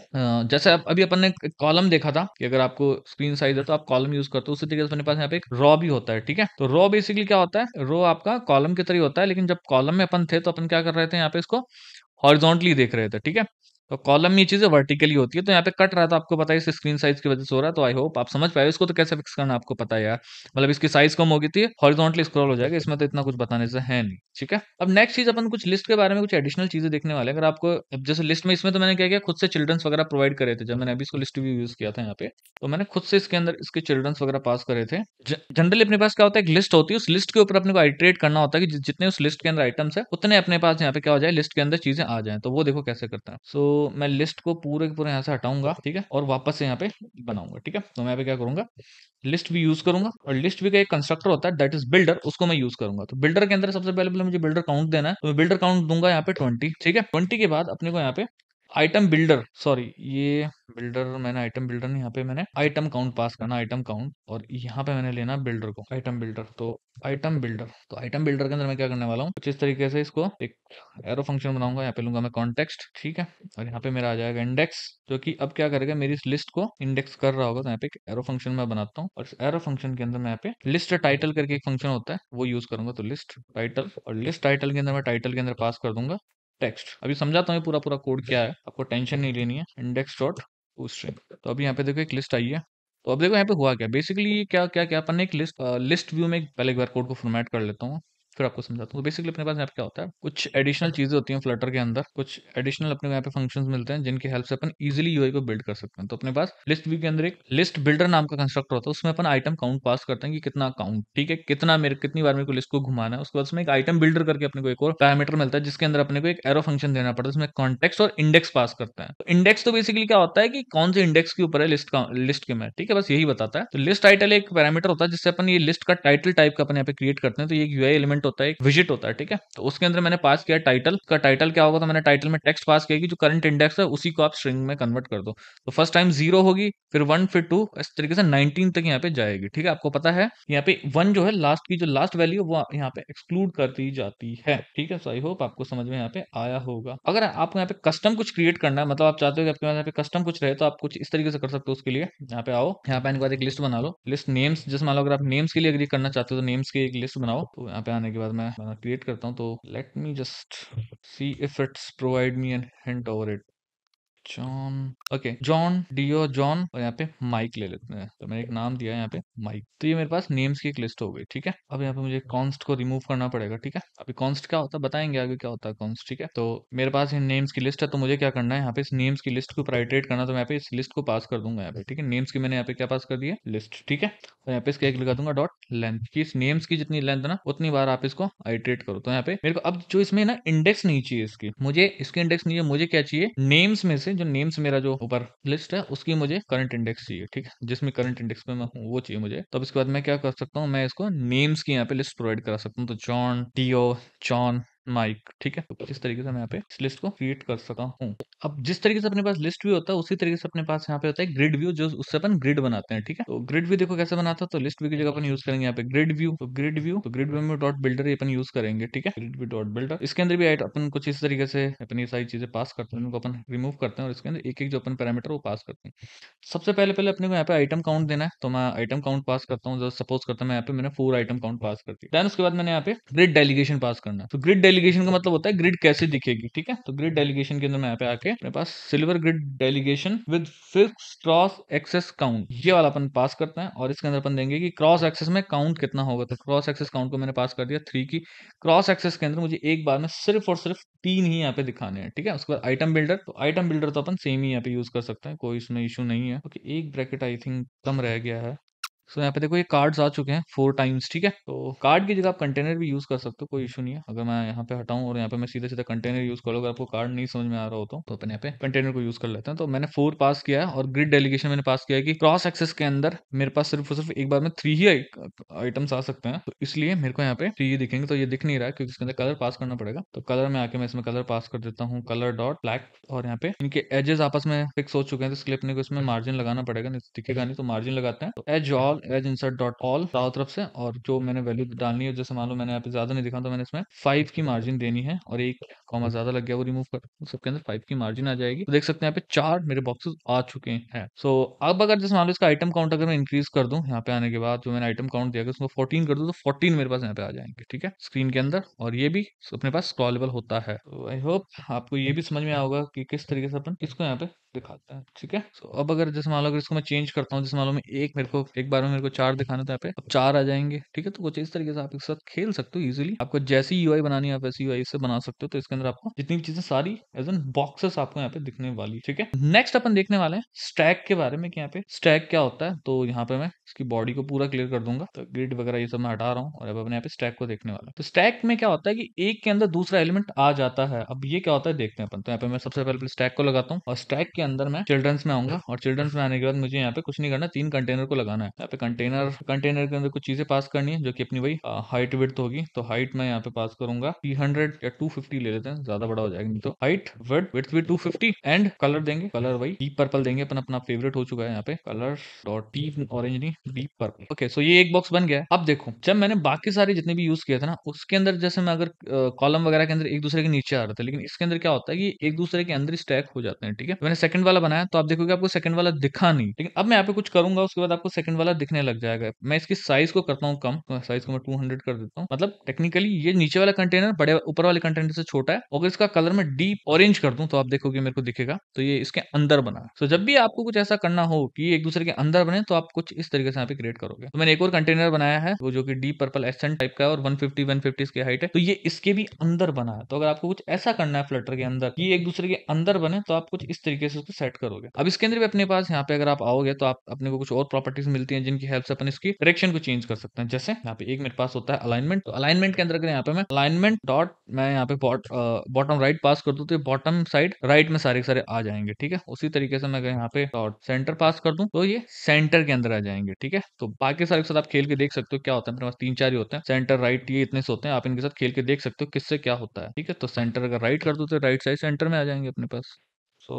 जैसे अब अभी अपन ने कॉलम देखा था कि अगर आपको स्क्रीन साइज है तो आप कॉलम यूज करते हो उसी तरीके से अपने पास यहाँ पे एक रॉ भी होता है ठीक है तो रॉ बेसिकली क्या होता है रॉ आपका कॉलम के तरह होता है लेकिन जब कॉलम में अपन थे तो अपन क्या कर रहे थे यहाँ पे इसको हॉरिजॉन्टली देख रहे थे ठीक है तो कॉलम में ये चीज़ें वर्टिकली होती है तो यहाँ पे कट रहा था आपको पता है इस स्क्रीन साइज की वजह से हो रहा है तो आई होप आप समझ पाए इसको तो कैसे फिक्स करना आपको पता है यार मतलब इसकी साइज कम होगी थी हॉरिजॉन्टली स्क्रॉल हो जाएगा इसमें तो इतना कुछ बताने से है नहीं ठीक है अब नेक्स्ट चीज़ अपन कुछ लिस्ट के बारे में कुछ एडिशनल चीज़ें देखने वाले अगर आपको जैसे लिस्ट में इसमें तो मैंने क्या किया खुद से चिल्ड्रंस वगैरह प्रोवाइड करे थे जब मैंने अभी इसको लिस्ट भी यूज़ किया था यहाँ पे तो मैंने खुद से इसके अंदर इसके चिल्ड्रंस वगैरह पास करे थे जनरली अपने पास क्या होता है एक लिस्ट होती है उस लिस्ट के ऊपर अपने को आइट्रेट करना होता है कि जितने उस लिस्ट के अंदर आइटम्स है उतने अपने पास यहाँ पे क्या हो जाए लिस्ट के अंदर चीज़ें आ जाए तो वो देखो कैसे करता है सो मैं लिस्ट को पूरे के पूरे यहाँ से हटाऊंगा ठीक है और वापस से यहाँ पे बनाऊंगा ठीक है तो मैं पे क्या करूंगा लिस्ट भी यूज करूंगा और लिस्ट भी का एक कंस्ट्रक्टर होता है दैट इज बिल्डर उसको मैं यूज करूंगा तो बिल्डर के अंदर सबसे पहले पहले मुझे बिल्डर काउंट देना है तो मैं बिल्डर काउंट दूंगा यहाँ पे ट्वेंटी ठीक है ट्वेंटी के बाद अपने को यहाँ पे आइटम बिल्डर सॉरी ये बिल्डर मैंने आइटम बिल्डर नहीं यहाँ पे मैंने आइटम काउंट पास करना आइटम काउंट और यहाँ पे मैंने लेना बिल्डर को आइटम बिल्डर तो आइटम बिल्डर तो आइटम बिल्डर के अंदर मैं क्या करने वाला हूँ जिस तरीके से इसको एक एरो फंक्शन बनाऊंगा यहाँ पे लूंगा मैं कॉन्टेक्स्ट ठीक है और यहाँ पे मेरा आ जाएगा इंडेक्स जो की अब क्या करेगा मेरी इस लिस्ट को इंडेक्स कर रहा होगा तो यहाँ पे एक एरो फंक्शन मैं बनाता हूँ और एरो फंक्शन के अंदर मैं यहाँ पे लिस्ट टाइटल करके एक फंक्शन होता है वो यूज करूंगा तो लिस्ट टाइटल और लिस्ट टाइटल के अंदर मैं टाइटल के अंदर पास कर दूंगा टेक्स्ट अभी समझाता हूँ पूरा पूरा कोड क्या है आपको टेंशन नहीं लेनी है इंडेक्स डॉट स्ट्रिंग तो अभी यहाँ पे देखो एक लिस्ट आई है तो अब देखो यहाँ पे हुआ क्या बेसिकली क्या क्या क्या अपन ने एक लिस्ट लिस्ट व्यू में पहले एक बार कोड को फॉर्मेट कर लेता हूँ फिर आपको समझाता हूँ तो बेसिकली अपने पास यहाँ पे क्या होता है कुछ एडिशनल चीज़ें होती हैं फ्लटर के अंदर कुछ एडिशनल अपने यहाँ पे फंक्शंस मिलते हैं जिनके हेल्प से अपन इजीली यूआई को बिल्ड कर सकते हैं तो अपने पास लिस्ट व्यू के अंदर एक लिस्ट बिल्डर नाम का कंस्ट्रक्टर होता है उसमें अपन आइटम काउंट पास करते हैं कि कितना काउंट ठीक है कितना मेरे कितनी बार मेरे को लिस्ट को घुमाना है उसके बाद उसमें एक आइटम बिल्डर करके अपने को एक और पैरामीटर मिलता है जिसके अंदर अपने को एक एरो फंक्शन देना पड़ता है जिसमें कॉन्टेक्स और इंडेक्स पास करते हैं तो इंडेक्स तो बेसिकली क्या होता है कि कौन से इंडेक्स के ऊपर है लिस्ट का लिस्ट के में ठीक है बस यही बताता है तो लिस्ट टाइटल एक पैरामीटर होता है जिससे अपन ये लिस्ट का टाइटल टाइप का अपन यहाँ पे क्रिएट करते हैं तो ये यूआई एलिमेंट इवेंट होता है एक विजिट होता है ठीक है तो उसके अंदर मैंने पास किया टाइटल का टाइटल क्या होगा तो मैंने टाइटल में टेक्स्ट पास किया कि जो करंट इंडेक्स है उसी को आप स्ट्रिंग में कन्वर्ट कर दो तो फर्स्ट टाइम जीरो होगी फिर वन फिर टू इस तरीके से नाइनटीन तक यहाँ पे जाएगी ठीक है आपको पता है यहाँ पे वन जो है लास्ट की जो लास्ट वैल्यू वो यहाँ पे एक्सक्लूड कर दी जाती है ठीक है सो आई होप आपको समझ में यहाँ पे आया होगा अगर आपको यहाँ पे कस्टम कुछ क्रिएट करना है मतलब आप चाहते हो कि आपके पास यहाँ पे कस्टम कुछ रहे तो आप कुछ इस तरीके से कर सकते हो उसके लिए यहाँ पे आओ यहाँ पे आने के बाद एक लिस्ट बना लो लिस्ट नेम्स जैसे मान लो अगर आप नेम्स के लिए अग्री करना चाहते हो तो नेम्स की एक लिस्ट बनाओ तो यहाँ पे आने करने के बाद मैं क्रिएट करता हूँ तो let me just see if it's provide me an hint over it John okay John Doe John और यहाँ पे माइक ले लेते हैं तो मैंने एक नाम दिया यहाँ पे माइक तो ये मेरे पास नेम्स की एक लिस्ट हो गई ठीक है अब यहाँ पे मुझे कॉन्स्ट को रिमूव करना पड़ेगा ठीक है अभी कॉन्स्ट क्या होता है बताएंगे आगे क्या होता है कॉन्स्ट ठीक है तो मेरे पास इन नेम्स की लिस्ट है तो मुझे क्या करना है यहाँ पे इस नेम्स की लिस्ट को प्राइटेट करना तो मैं पे इस लिस्ट को पास कर दूंगा यहाँ पे ठीक है नेम्स की मैंने यहाँ पे क्या पास कर दी है लिस्ट ठीक है और तो यहाँ पे इसका एक लगा दूंगा डॉट लेंथ की इस नेम्स की जितनी लेंथ है ना उतनी बार आप इसको आइट्रेट करो तो यहाँ पे मेरे को अब जो इसमें ना इंडेक्स नहीं चाहिए इसकी मुझे इसकी इंडेक्स नहीं है मुझे क्या चाहिए नेम्स में से से जो नेम्स मेरा जो ऊपर लिस्ट है उसकी मुझे करंट इंडेक्स चाहिए ठीक है जिसमें करंट इंडेक्स पे मैं हूँ वो चाहिए मुझे तो इसके बाद मैं क्या कर सकता हूँ मैं इसको नेम्स की यहाँ पे लिस्ट प्रोवाइड करा सकता हूँ तो जॉन टीओ जॉन माइक ठीक है तो इस तरीके से मैं यहाँ पे इस लिस्ट को क्रिएट कर सका हूँ अब जिस तरीके से अपने पास लिस्ट व्यू होता है उसी तरीके से अपने पास यहाँ पे होता है ग्रिड व्यू जो उससे अपन ग्रिड बनाते हैं ठीक है तो ग्रिड व्यू देखो कैसे बनाता है तो लिस्ट व्यू की जगह अपन यूज करेंगे यहाँ पे ग्रिड व्यू तो ग्रिड व्यू तो ग्रिड व्यू में डॉट बिल्डर अपन यूज करेंगे ठीक है ग्रिड व्यू डॉट बिल्डर इसके अंदर भी अपन कुछ इस तरीके से अपनी सारी चीजें पास करते हैं उनको अपन रिमूव करते हैं और इसके अंदर एक एक जो अपन पैरामीटर वो पास करते हैं सबसे पहले पहले अपने को यहाँ पे आइटम काउंट देना है तो मैं आइटम काउंट पास करता हूँ जो सपोज करता हूँ यहाँ पे मैंने फोर आइटम काउंट पास कर है देन उसके बाद मैंने यहाँ पे ग्रिड डेलीगेशन पास करना तो ग्रिड डेलीगेशन का मतलब होता है ग्रिड कैसे दिखेगी ठीक है तो ग्रिड डेलीगेशन के अंदर मैं यहाँ पे आके अपने पास silver grid delegation with fix cross axis count ये वाला अपन पास करते हैं और इसके अंदर अपन देंगे कि क्रॉस एक्सेस में काउंट कितना होगा तो क्रॉस एक्सेस काउंट को मैंने पास कर दिया थ्री की क्रॉस एक्सेस के अंदर मुझे एक बार में सिर्फ और सिर्फ तीन ही यहाँ पे दिखाने हैं ठीक है उसके बाद आइटम बिल्डर तो आइटम बिल्डर तो अपन सेम ही यहाँ पे यूज कर सकते हैं कोई इसमें इशू नहीं है ओके एक ब्रैकेट आई थिंक कम रह गया है सो यहाँ पे देखो ये कार्ड्स आ चुके हैं फोर टाइम्स ठीक है तो कार्ड की जगह आप कंटेनर भी यूज़ कर सकते हो कोई इशू नहीं है अगर मैं यहाँ पे हटाऊँ और यहाँ पे मैं सीधे सीधे कंटेनर यूज़ कर लो अगर आपको कार्ड नहीं समझ में आ रहा हो तो, तो अपने यहाँ पे कंटेनर को यूज़ कर लेते हैं तो मैंने फोर पास किया है और ग्रिड डेलीगेशन मैंने पास किया है कि क्रॉस एक्सेस के अंदर मेरे पास सिर्फ सिर्फ एक बार में थ्री ही आइटम्स आ सकते हैं तो इसलिए मेरे को यहाँ पे थ्री दिखेंगे तो ये दिख नहीं रहा है क्योंकि इसके अंदर कलर पास करना पड़ेगा तो कलर में आके मैं इसमें कलर पास कर देता हूँ कलर डॉट ब्लैक और यहाँ पे इनके एजेस आपस में फिक्स हो चुके हैं तो इसलिए अपने को इसमें मार्जिन लगाना पड़ेगा नहीं तो दिखेगा नहीं तो मार्जिन लगाते हैं तो edge all edge insert dot all चारों तरफ से और जो मैंने वैल्यू डालनी है जैसे मान लो मैंने यहाँ पे ज्यादा नहीं दिखा तो मैंने इसमें फाइव की मार्जिन देनी है और एक कॉमा ज्यादा लग गया वो रिमूव कर सबके अंदर फाइव की मार्जिन आ जाएगी तो देख सकते हैं यहाँ पे चार मेरे बॉक्सेस आ चुके हैं सो so, अब अगर जैसे मान लो इसका आइटम काउंट अगर मैं इंक्रीज कर दूँ यहाँ पे आने के बाद जो मैंने आइटम काउंट दिया उसको फोर्टीन कर दूँ तो फोर्टीन मेरे पास यहाँ पे आ जाएंगे ठीक है स्क्रीन के अंदर और ये भी अपने पास स्क्रॉलेबल होता है आई होप आपको ये भी समझ में आओगे कि किस तरीके से अपन इसको यहाँ पे दिखाता है ठीक है सो अब अगर जैसे मान लो अगर इसको मैं चेंज करता हूँ जैसे मान लो मैं एक मेरे को एक बार में मेरे को चार दिखाना था यहाँ पे अब चार आ जाएंगे ठीक है तो कुछ इस तरीके से आप एक साथ खेल सकते हो इजिली आपको जैसी यू बनानी है आप वैसी यू से बना सकते हो तो इसके अंदर आपको जितनी भी चीजें सारी एज एन बॉक्सेस आपको यहाँ पे दिखने वाली ठीक है नेक्स्ट अपन देखने वाले हैं स्टैक के बारे में यहाँ पे स्टैक क्या होता है तो यहाँ पे मैं इसकी बॉडी को पूरा क्लियर कर दूंगा तो ग्रिड वगैरह ये सब मैं हटा रहा हूँ और अब अपने यहाँ पे स्टैक को देखने वाला तो स्टैक में क्या होता है कि एक के अंदर दूसरा एलिमेंट आ जाता है अब ये क्या होता है देखते हैं अपन तो यहाँ पे मैं सबसे पहले स्टैक को लगाता हूँ और स्टैक के अंदर मैं चिल्ड्रंस में आऊंगा और चिल्ड्रंस में आने के बाद मुझे यहाँ पे कुछ नहीं करना तीन कंटेनर को लगाना है यहाँ पे कंटेनर कंटेनर के अंदर कुछ चीजें पास करनी है जो की अपनी वही हाइट विथ होगी तो हाइट मैं यहाँ पे पास करूंगा थ्री या टू ले लेते हैं ज्यादा बड़ा हो जाएगा नहीं तो हाइट विथ विथ भी टू एंड कलर देंगे कलर वही डीप पर्पल देंगे अपन अपना फेवरेट हो चुका है यहाँ पे कलर डॉट डीप ऑरेंज नहीं डीप पर्पल ओके सो ये एक बॉक्स बन गया अब देखो जब मैंने बाकी सारे जितने भी यूज किए थे ना उसके अंदर जैसे मैं अगर कॉलम वगैरह के अंदर एक दूसरे के नीचे आ रहा था लेकिन इसके अंदर क्या होता है कि एक दूसरे के अंदर स्टैक हो जाते हैं ठीक है मैंने सेकंड वाला बनाया तो आप देखोगे आपको सेकंड वाला दिखा नहीं लेकिन अब मैं यहाँ पे कुछ करूंगा उसके बाद आपको सेकंड वाला दिखने लग जाएगा मैं इसकी साइज को करता हूँ कम साइज तो को मैं टू कर देता हूँ मतलब टेक्निकली ये नीचे वाला कंटेनर बड़े ऊपर वाले कंटेनर से छोटा है अगर इसका कलर मैं डीप ऑरेंज कर दूँ तो आप देखोगे मेरे को दिखेगा तो ये इसके अंदर बना तो जब भी आपको कुछ ऐसा करना हो कि एक दूसरे के अंदर बने तो आप कुछ इस तरीके से यहाँ पे क्रिएट करोगे तो मैंने एक और कंटेनर बनाया है वो जो कि डीप पर्पल एसेंट टाइप का है और वन फिफ्टी वन फिफ्टी इसकी हाइट है तो ये इसके भी अंदर बना है तो अगर आपको कुछ ऐसा करना है फ्लटर के अंदर कि एक दूसरे के अंदर बने तो आप कुछ इस तरीके से चीज़ों को सेट करोगे अब इसके अंदर भी अपने पास यहाँ पे अगर आप आओगे तो आप अपने को कुछ और प्रॉपर्टीज मिलती है जिनकी हेल्प से अपन इसकी डायरेक्शन को चेंज कर सकते हैं जैसे यहाँ पे एक मेरे पास होता है अलाइनमेंट तो अलाइनमेंट के अंदर अगर यहाँ पे मैं अलाइनमेंट डॉट मैं यहाँ पे बॉटम राइट पास कर दू तो बॉटम साइड राइट में सारे सारे आ जाएंगे ठीक है उसी तरीके से मैं अगर यहाँ पे डॉट सेंटर पास कर दू तो ये सेंटर के अंदर आ जाएंगे ठीक है तो बाकी सारे साथ आप खेल के देख सकते हो क्या होता है मेरे पास तीन चार ही होते हैं सेंटर राइट ये इतने से होते हैं आप इनके साथ खेल के देख सकते हो किससे क्या होता है ठीक है तो सेंटर अगर राइट कर दो तो राइट साइड सेंटर में आ जाएंगे अपने पास so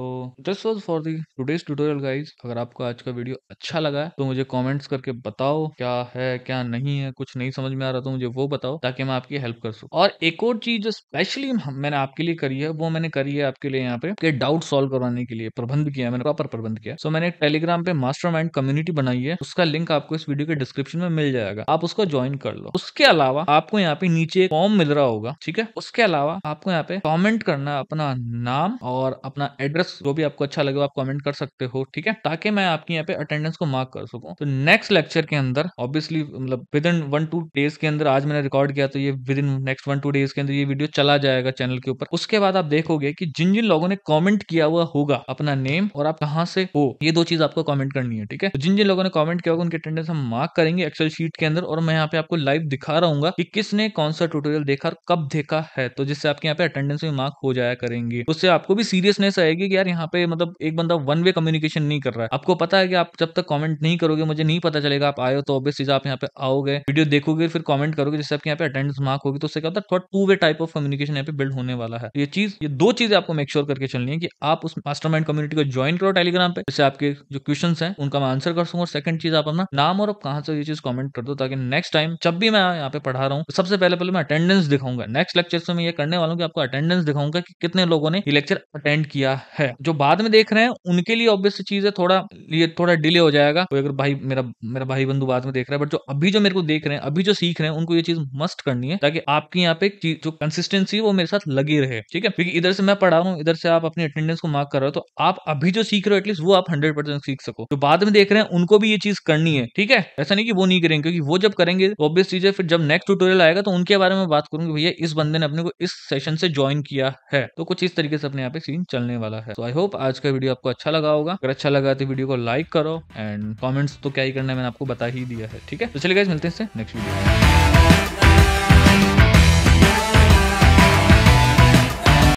this was for the today's tutorial guys अगर आपको आज का वीडियो अच्छा लगा तो मुझे कॉमेंट्स करके बताओ क्या है क्या नहीं है कुछ नहीं समझ में आ रहा तो मुझे वो बताओ ताकि मैं आपकी हेल्प कर सकूँ और एक और चीज जो स्पेशली मैंने आपके लिए करी है वो मैंने करी है आपके लिए यहाँ पे डाउट सॉल्व करवाने के लिए प्रबंध किया मैंने प्रॉपर प्रबंध किया सो so, मैंने टेलीग्राम पे मास्टर माइंड कम्युनिटी बनाई है उसका लिंक आपको इस वीडियो के डिस्क्रिप्शन में मिल जाएगा आप उसको ज्वाइन कर लो उसके अलावा आपको यहाँ पे नीचे फॉर्म मिल रहा होगा ठीक है उसके अलावा आपको यहाँ पे कॉमेंट करना अपना नाम और अपना एड्रेस एड्रेस जो भी आपको अच्छा लगे आप कमेंट कर सकते हो ठीक है ताकि मैं आपकी यहाँ पे अटेंडेंस को मार्क कर सकूं तो नेक्स्ट लेक्चर के अंदर ऑब्वियसली मतलब within one two days के अंदर आज मैंने रिकॉर्ड किया तो ये within next one two days के अंदर ये वीडियो चला जाएगा चैनल के ऊपर उसके बाद आप देखोगे की जिन जिन लोगों ने कॉमेंट किया हुआ होगा अपना नेम और आप कहा से हो ये दो चीज आपको कॉमेंट करनी है ठीक है तो जिन जिन लोगों ने कॉमेंट किया होगा उनके अटेंडेंस हम मार्क करेंगे एक्सेल शीट के अंदर और मैं यहाँ पे आपको लाइव दिखा रहा कि किसने कौन सा ट्यूटोरियल देखा और कब देखा है तो जिससे आपके यहाँ पे अटेंडेंस में मार्क हो जाया करेंगे उससे आपको भी सीरियसनेस आएगी लगे कि यार यहाँ पे मतलब एक बंदा वन वे कम्युनिकेशन नहीं कर रहा है आपको पता है कि आप जब तक कमेंट नहीं करोगे मुझे नहीं पता चलेगा आप आयो तो ऑब्वियस चीज आप यहाँ पे आओगे वीडियो देखोगे फिर कमेंट करोगे जैसे आपके यहाँ पे अटेंडेंस मार्क होगी तो उससे क्या होता है थोड़ा two way type of communication यहाँ पे बिल्ड होने वाला है ये चीज ये दो चीजें आपको मेक श्योर करके चलनी है कि आप उस मास्टर कम्युनिटी को ज्वाइन करो टेलीग्राम पे जिससे आपके जो क्वेश्चन है उनका मैं आंसर कर सकूँ और सेकंड चीज आप अपना नाम और कहां से ये चीज कॉमेंट कर दो ताकि नेक्स्ट टाइम जब भी मैं यहाँ पे पढ़ा रहा हूँ सबसे पहले पहले मैं अटेंडेंस दिखाऊंगा नेक्स्ट लेक्चर से मैं ये करने वाला हूँ कि आपको अटेंडेंस दिखाऊंगा कि कितने लोगों ने ये लेक्चर अटेंड किया है जो बाद में देख रहे हैं उनके लिए ऑब्वियस चीज है थोड़ा ये थोड़ा डिले हो जाएगा कोई अगर भाई मेरा मेरा भाई बंधु बाद में देख रहा है बट जो अभी जो मेरे को देख रहे हैं अभी जो सीख रहे हैं उनको ये चीज मस्ट करनी है ताकि आपकी यहाँ पे जो कंसिस्टेंसी वो मेरे साथ लगी रहे ठीक है क्योंकि इधर से मैं पढ़ा रहा हूँ इधर से आप अपनी अटेंडेंस को मार्क कर रहे हो तो आप अभी जो सीख रहे हो एटलीस्ट वो आप हंड्रेड परसेंट सीख सको जो बाद में देख रहे हैं उनको भी ये चीज करनी है ठीक है ऐसा नहीं कि वो नहीं करेंगे क्योंकि वो जब करेंगे तो ऑब्वियस चीज है फिर जब नेक्स्ट ट्यूटोरियल आएगा तो उनके बारे में बात करूंगी भैया इस बंदे ने अपने को इस सेशन से ज्वाइन किया है तो कुछ इस तरीके से अपने यहाँ पे सीन चलने वाला है तो आई होप आज का वीडियो आपको अच्छा लगा होगा अगर अच्छा लगा तो वीडियो को लाइक करो एंड कॉमेंट्स तो क्या ही करना है मैंने आपको बता ही दिया है ठीक है तो चलिए गाइज मिलते हैं नेक्स्ट वीडियो